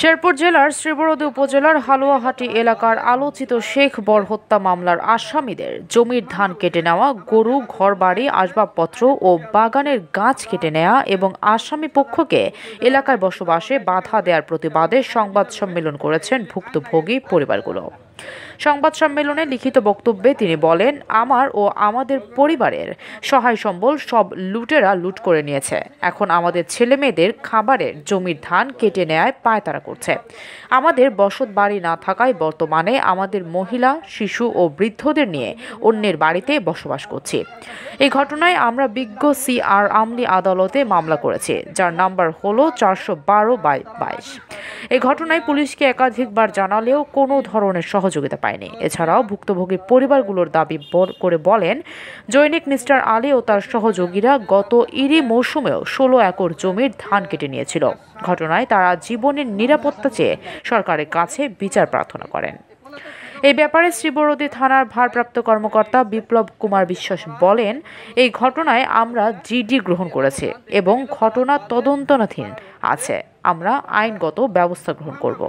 শেরপুর জেলার শ্রীবরদী উপজেলার হালুয়াহাটি এলাকার আলোচিত শেখ বর হত্যা মামলার আসামিদের জমির ধান কেটে নেওয়া গরু ঘরবাড়ি আসবাবপত্র ও বাগানের গাছ কেটে নেওয়া এবং আসামি পক্ষকে এলাকায় বসবাসে বাধা দেওয়ার প্রতিবাদে সংবাদ সম্মেলন করেছেন ভুক্তভোগী পরিবারগুলো সংবাদ সম্মেলনে লিখিত বক্তব্যে তিনি বলেন আমার ও আমাদের পরিবারের সহায় সম্বল সব লুটেরা লুট করে নিয়েছে এখন আমাদের ছেলে মেয়েদের খাবারের জমির ধান কেটে নেয় পায়তারা করছে আমাদের বসত বাড়ি না থাকায় বর্তমানে আমাদের মহিলা শিশু ও বৃদ্ধদের নিয়ে অন্যের বাড়িতে বসবাস করছি এই ঘটনায় আমরা বিজ্ঞ সি আর আমলি আদালতে মামলা করেছি যার নাম্বার হলো চারশো বারো বাই বাইশ এই ঘটনায় পুলিশকে একাধিকবার জানালেও কোনো ধরনের সহযোগিতা পায়নি এছাড়াও ভুক্তভোগী পরিবারগুলোর দাবি করে বলেন জৈনিক মিস্টার আলী ও তার সহযোগীরা গত ইরি মৌসুমেও ষোলো একর জমির ধান কেটে নিয়েছিল ঘটনায় তারা জীবনের নিরাপত্তা চেয়ে সরকারের কাছে বিচার প্রার্থনা করেন এই ব্যাপারে শ্রীবরদী থানার ভারপ্রাপ্ত কর্মকর্তা বিপ্লব কুমার বিশ্বাস বলেন এই ঘটনায় আমরা জিডি গ্রহণ করেছি এবং ঘটনা তদন্তনাধীন আছে আমরা আইনগত ব্যবস্থা গ্রহণ করব